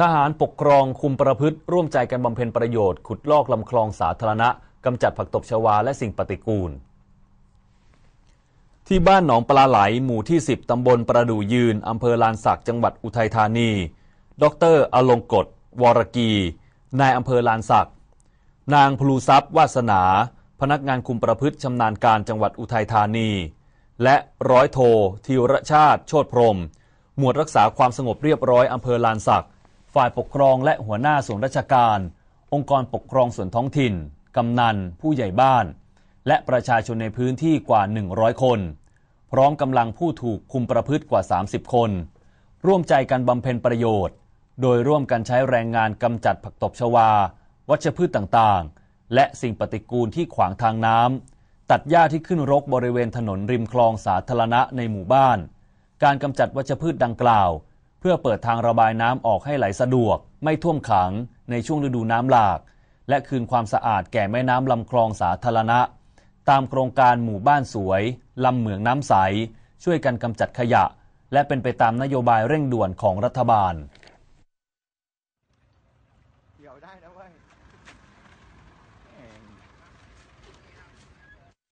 ทหารปกครองคุมประพฤติร่วมใจกันบำเพ็ญประโยชน์ขุดลอกลำคลองสาธารณะกำจัดผักตบชวา และสิ่งปฏิกูล ที่บ้านหนองปลาไหล หมู่ที่ 10ตำบลประดูยืนอำเภอลานสักจังหวัดอุทัยธานี ดรอลงกฎวรกีนายอำเภอลานสักนางพลูทรัพย์วาสนา พนักงานคุมประพฤติชำนาญการจังหวัดอุทัยธานี และร้อยโททิวรชาติ โชตพรมหมวดรักษาความสงบเรียบร้อยอำเภอลานสักฝ่ายปกครองและหัวหน้าส่วนราชการ องค์กรปกครองส่วนท้องถิ่น กำนัน ผู้ใหญ่บ้าน และประชาชนในพื้นที่กว่า 100 คน พร้อมกำลังผู้ถูกคุมประพฤติกว่า 30 คน ร่วมใจกันบำเพ็ญประโยชน์ โดยร่วมกันใช้แรงงานกำจัดผักตบชวา วัชพืชต่างๆ และสิ่งปฏิกูลที่ขวางทางน้ำ ตัดหญ้าที่ขึ้นรกบริเวณถนนริมคลองสาธารณะในหมู่บ้าน การกำจัดวัชพืชดังกล่าวพื่อเปิดทางระบายน้ำออกให้ไหลสะดวก ไม่ท่วมขังในช่วงฤดูน้ำหลาก และคืนความสะอาดแก่แม่น้ำลำคลองสาธารณะ ตามโครงการหมู่บ้านสวยลำเหมืองน้ำใส ช่วยกันกำจัดขยะ และเป็นไปตามนโยบายเร่งด่วนของรัฐบาล เดี๋ยวได้้วเว้ย